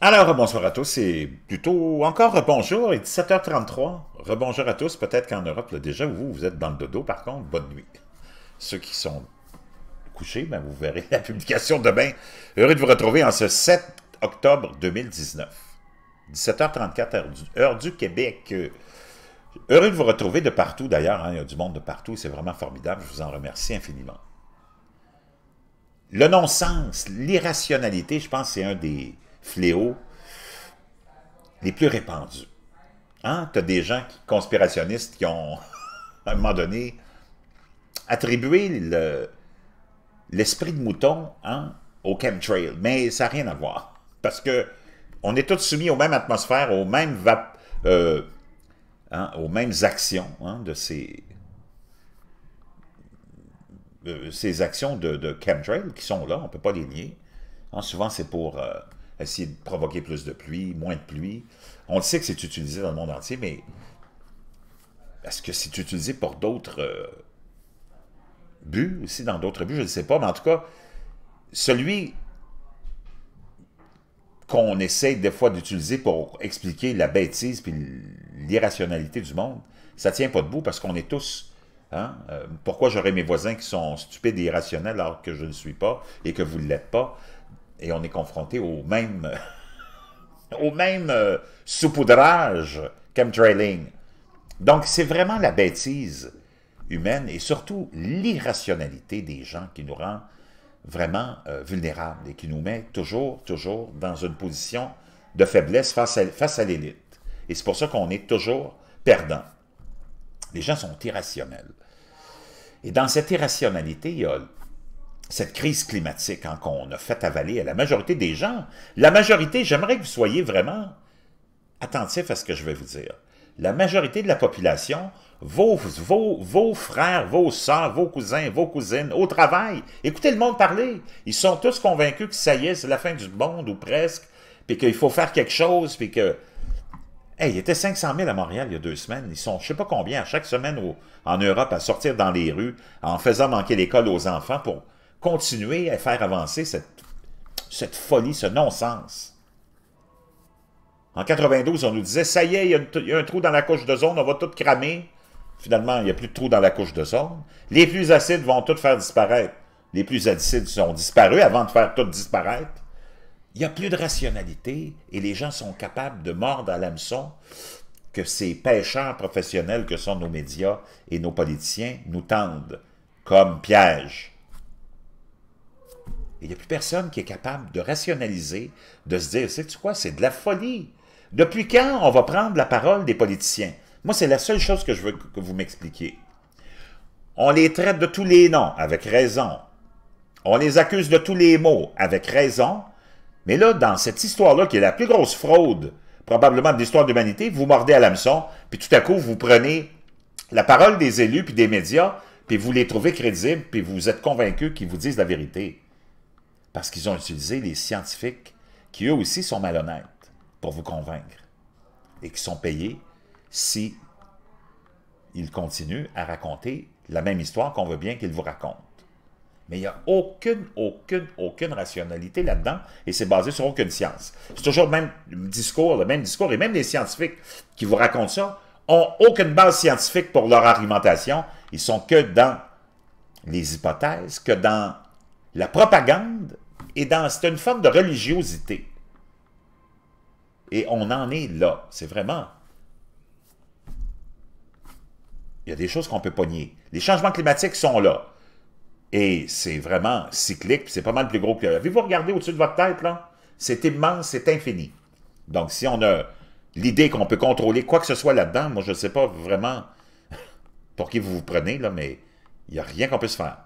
Alors, bonsoir à tous c'est plutôt encore bonjour, il est 17h33. Rebonjour à tous, peut-être qu'en Europe, là, déjà, vous, vous êtes dans le dodo, par contre, bonne nuit. Ceux qui sont couchés, ben, vous verrez la publication demain. Heureux de vous retrouver en ce 7 octobre 2019. 17h34, heure du, Québec. Euh, heureux de vous retrouver de partout, d'ailleurs, hein. il y a du monde de partout, c'est vraiment formidable, je vous en remercie infiniment. Le non-sens, l'irrationalité, je pense c'est un des fléaux les plus répandus. Hein? Tu as des gens qui, conspirationnistes qui ont, à un moment donné, attribué l'esprit de mouton hein, au chemtrail, mais ça n'a rien à voir. Parce que on est tous soumis aux mêmes atmosphères, aux mêmes, vapes, euh, hein, aux mêmes actions hein, de ces, euh, ces actions de, de chemtrail qui sont là, on ne peut pas les nier. souvent, c'est pour... Euh, essayer de provoquer plus de pluie, moins de pluie. On le sait que c'est utilisé dans le monde entier, mais est-ce que c'est utilisé pour d'autres euh, buts aussi, dans d'autres buts, je ne sais pas, mais en tout cas, celui qu'on essaie des fois d'utiliser pour expliquer la bêtise et l'irrationalité du monde, ça tient pas debout parce qu'on est tous... Hein, euh, pourquoi j'aurais mes voisins qui sont stupides et irrationnels alors que je ne suis pas et que vous ne l'êtes pas? et on est confronté au même, au même euh, saupoudrage Donc, c'est vraiment la bêtise humaine et surtout l'irrationalité des gens qui nous rend vraiment euh, vulnérables et qui nous met toujours, toujours dans une position de faiblesse face à, l'élite. Et c'est pour ça qu'on est toujours perdant. Les gens sont irrationnels. Et dans cette irrationalité, il y a cette crise climatique qu'on a fait avaler à la majorité des gens, la majorité, j'aimerais que vous soyez vraiment attentifs à ce que je vais vous dire. La majorité de la population, vos, frères, vos sœurs, vos cousins, vos cousines, au travail, écoutez le monde parler. Ils sont tous convaincus que ça y est, c'est la fin du monde, ou presque, puis qu'il faut faire quelque chose, puis que... Hey, il y était 500 000 à Montréal il y a deux semaines. Ils sont, je ne sais pas combien, à chaque semaine en Europe, à sortir dans les rues, en faisant manquer l'école aux enfants pour continuer à faire avancer cette, folie, ce non-sens. En 92, on nous disait, ça y est, il y, a, un trou dans la couche de zone, on va tout cramer. Finalement, il n'y a plus de trou dans la couche de zone. Les plus acides vont tout faire disparaître. Les plus acides sont disparus avant de faire tout disparaître. Il n'y a plus de rationalité et les gens sont capables de mordre à l'hameçon que ces pêcheurs professionnels que sont nos médias et nos politiciens nous tendent comme piège il n'y a plus personne qui est capable de rationaliser, de se dire, sais-tu quoi, c'est de la folie. Depuis quand on va prendre la parole des politiciens? Moi, c'est la seule chose que je veux que vous m'expliquiez. On les traite de tous les noms, avec raison. On les accuse de tous les mots, avec raison. Mais là, dans cette histoire-là, qui est la plus grosse fraude, probablement de l'histoire de l'humanité, vous mordez à l'hameçon, puis tout à coup, vous prenez la parole des élus puis des médias, puis vous les trouvez crédibles, puis vous êtes convaincus qu'ils vous disent la vérité parce qu'ils ont utilisé les scientifiques qui eux aussi sont malhonnêtes pour vous convaincre et qui sont payés si ils continuent à raconter la même histoire qu'on veut bien qu'ils vous racontent. Mais il n'y a aucune, aucune, aucune rationalité là-dedans et c'est basé sur aucune science. C'est toujours le même discours, le même discours et même les scientifiques qui vous racontent ça ont aucune base scientifique pour leur argumentation. Ils sont que dans les hypothèses, que dans la propagande est dans une forme de religiosité. Et on en est là. C'est vraiment... Il y a des choses qu'on peut pas Les changements climatiques sont là. Et c'est vraiment cyclique, c'est pas mal plus gros que... Avez-vous regardé au-dessus de votre tête, là? C'est immense, c'est infini. Donc, si on a l'idée qu'on peut contrôler quoi que ce soit là-dedans, moi, je ne sais pas vraiment pour qui vous vous prenez, là, mais il n'y a rien qu'on peut se faire.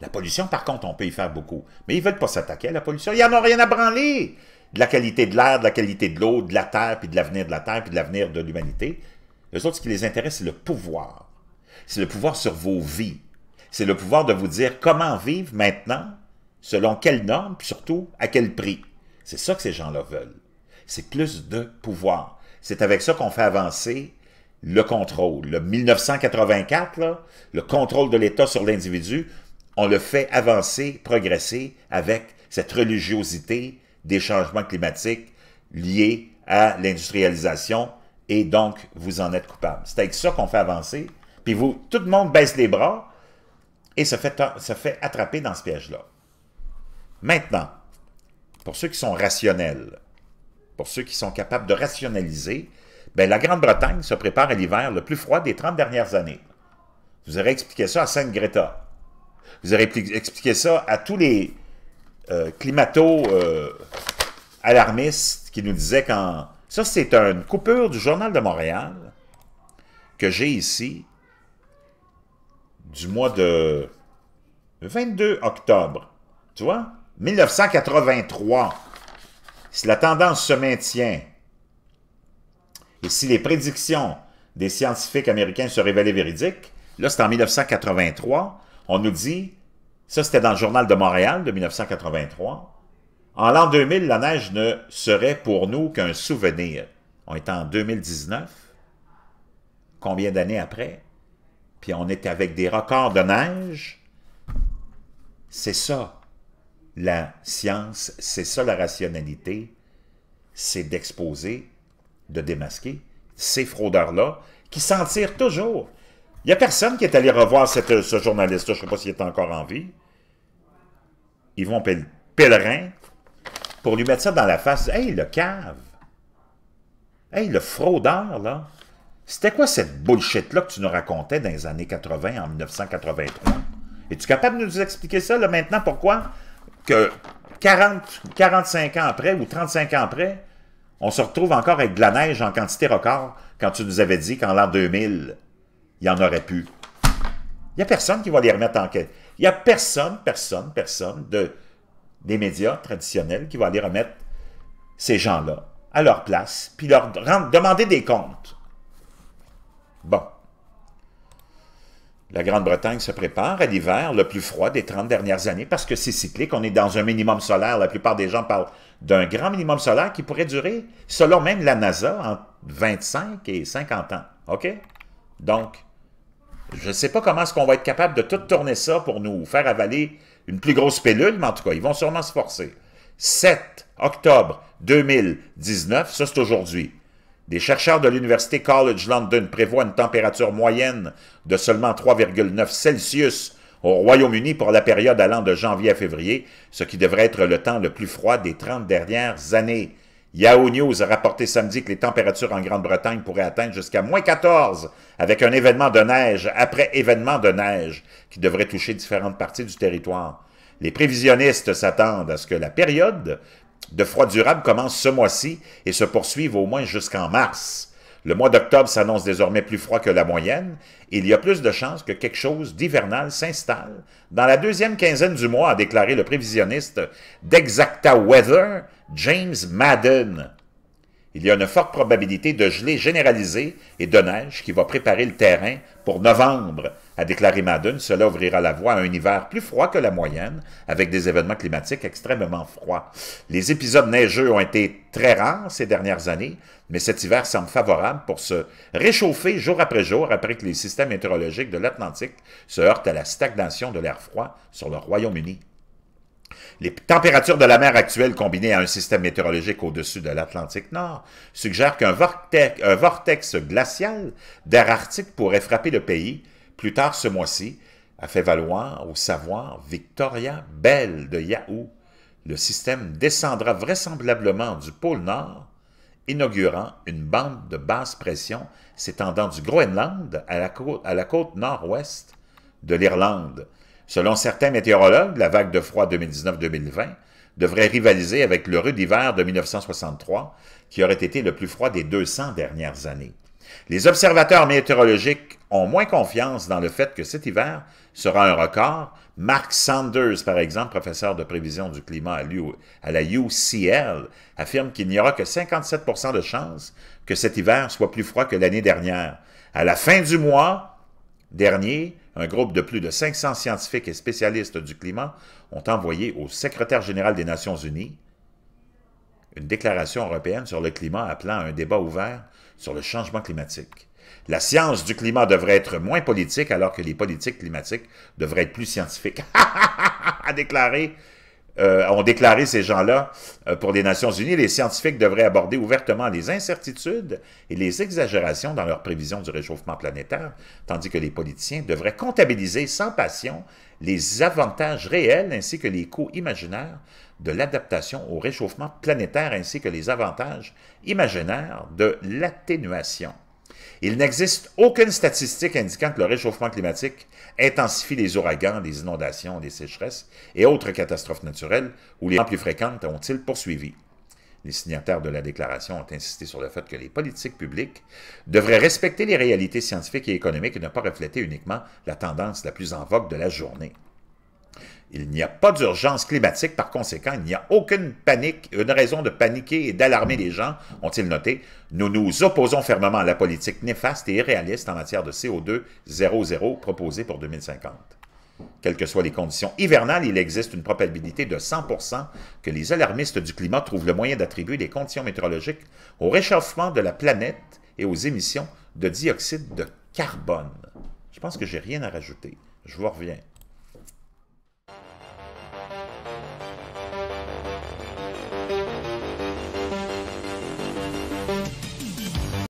La pollution, par contre, on peut y faire beaucoup. Mais ils ne veulent pas s'attaquer à la pollution. Ils n'en ont rien à branler de la qualité de l'air, de la qualité de l'eau, de la terre, puis de l'avenir de la terre, puis de l'avenir de l'humanité. Les autres, ce qui les intéresse, c'est le pouvoir. C'est le pouvoir sur vos vies. C'est le pouvoir de vous dire comment vivre maintenant, selon quelles normes, puis surtout à quel prix. C'est ça que ces gens-là veulent. C'est plus de pouvoir. C'est avec ça qu'on fait avancer le contrôle. Le 1984, le contrôle de l'État sur l'individu, on le fait avancer, progresser avec cette religiosité des changements climatiques liés à l'industrialisation et donc vous en êtes coupable. C'est avec ça qu'on fait avancer. Puis vous, tout le monde baisse les bras et se fait, fait attraper dans ce piège-là. Maintenant, pour ceux qui sont rationnels, pour ceux qui sont capables de rationaliser, bien, la Grande-Bretagne se prépare à l'hiver le plus froid des 30 dernières années. vous aurez expliqué ça à Sainte-Greta. Vous avez expliqué ça à tous les euh, climato-alarmistes euh, qui nous disaient qu'en... Ça, c'est une coupure du Journal de Montréal que j'ai ici du mois de 22 octobre. Tu vois? 1983. Si la tendance se maintient et si les prédictions des scientifiques américains se révélaient véridiques, là, c'est en 1983, on nous dit, ça c'était dans le journal de Montréal de 1983, en l'an 2000, la neige ne serait pour nous qu'un souvenir. On est en 2019, combien d'années après, puis on est avec des records de neige. C'est ça, la science, c'est ça la rationalité, c'est d'exposer, de démasquer ces fraudeurs-là qui s'en tirent toujours. Il n'y a personne qui est allé revoir ce journaliste-là. Je ne sais pas s'il est encore en vie. vont pelle Pèlerin, pour lui mettre ça dans la face. Hey, le cave! Hey, le fraudeur, là! C'était quoi cette bullshit-là que tu nous racontais dans les années 80, en 1983? Es-tu capable de nous expliquer ça, là, maintenant? Pourquoi que 40, 45 ans après ou 35 ans après, on se retrouve encore avec de la neige en quantité record quand tu nous avais dit qu'en l'an 2000, il y en aurait pu. Il n'y a personne qui va les remettre en quête. Il n'y a personne, personne, personne de, des médias traditionnels qui va aller remettre ces gens-là à leur place, puis leur demander des comptes. Bon. La Grande-Bretagne se prépare à l'hiver le plus froid des 30 dernières années parce que c'est cyclique, on est dans un minimum solaire. La plupart des gens parlent d'un grand minimum solaire qui pourrait durer, selon même la NASA, entre 25 et 50 ans. OK? Donc, je ne sais pas comment est-ce qu'on va être capable de tout tourner ça pour nous faire avaler une plus grosse pilule, mais en tout cas, ils vont sûrement se forcer. 7 octobre 2019, ça c'est aujourd'hui. Des chercheurs de l'Université College London prévoient une température moyenne de seulement 3,9 Celsius au Royaume-Uni pour la période allant de janvier à février, ce qui devrait être le temps le plus froid des 30 dernières années. Yahoo News a rapporté samedi que les températures en Grande-Bretagne pourraient atteindre jusqu'à moins 14 avec un événement de neige après événement de neige qui devrait toucher différentes parties du territoire. Les prévisionnistes s'attendent à ce que la période de froid durable commence ce mois-ci et se poursuive au moins jusqu'en mars. Le mois d'octobre s'annonce désormais plus froid que la moyenne et il y a plus de chances que quelque chose d'hivernal s'installe dans la deuxième quinzaine du mois, a déclaré le prévisionniste d'Exacta Weather, James Madden. Il y a une forte probabilité de gelée généralisée et de neige qui va préparer le terrain pour novembre, a déclaré Madden, cela ouvrira la voie à un hiver plus froid que la moyenne, avec des événements climatiques extrêmement froids. Les épisodes neigeux ont été très rares ces dernières années, mais cet hiver semble favorable pour se réchauffer jour après jour après que les systèmes météorologiques de l'Atlantique se heurtent à la stagnation de l'air froid sur le Royaume-Uni. Les températures de la mer actuelle combinées à un système météorologique au-dessus de l'Atlantique Nord suggèrent qu'un vortex, vortex glacial d'air arctique pourrait frapper le pays plus tard ce mois-ci, a fait valoir au savoir Victoria Bell de Yahoo. Le système descendra vraisemblablement du pôle Nord, inaugurant une bande de basse pression s'étendant du Groenland à la côte, côte nord-ouest de l'Irlande. Selon certains météorologues, la vague de froid 2019-2020 devrait rivaliser avec le rude hiver de 1963, qui aurait été le plus froid des 200 dernières années. Les observateurs météorologiques ont moins confiance dans le fait que cet hiver sera un record. Mark Sanders, par exemple, professeur de prévision du climat à la UCL, affirme qu'il n'y aura que 57 de chances que cet hiver soit plus froid que l'année dernière. À la fin du mois dernier, un groupe de plus de 500 scientifiques et spécialistes du climat ont envoyé au secrétaire général des Nations Unies une déclaration européenne sur le climat appelant à un débat ouvert sur le changement climatique. La science du climat devrait être moins politique alors que les politiques climatiques devraient être plus scientifiques. a déclaré, euh, ont déclaré ces gens-là euh, pour les Nations Unies, les scientifiques devraient aborder ouvertement les incertitudes et les exagérations dans leurs prévisions du réchauffement planétaire, tandis que les politiciens devraient comptabiliser sans passion les avantages réels ainsi que les coûts imaginaires de l'adaptation au réchauffement planétaire ainsi que les avantages imaginaires de l'atténuation. Il n'existe aucune statistique indiquant que le réchauffement climatique intensifie les ouragans, les inondations, les sécheresses et autres catastrophes naturelles ou les plus fréquentes ont-ils poursuivi. Les signataires de la déclaration ont insisté sur le fait que les politiques publiques devraient respecter les réalités scientifiques et économiques et ne pas refléter uniquement la tendance la plus en vogue de la journée. Il n'y a pas d'urgence climatique, par conséquent, il n'y a aucune panique, une raison de paniquer et d'alarmer les gens, ont-ils noté. Nous nous opposons fermement à la politique néfaste et irréaliste en matière de CO2 00 proposée pour 2050. Quelles que soient les conditions hivernales, il existe une probabilité de 100% que les alarmistes du climat trouvent le moyen d'attribuer les conditions météorologiques au réchauffement de la planète et aux émissions de dioxyde de carbone. Je pense que j'ai rien à rajouter. Je vous reviens.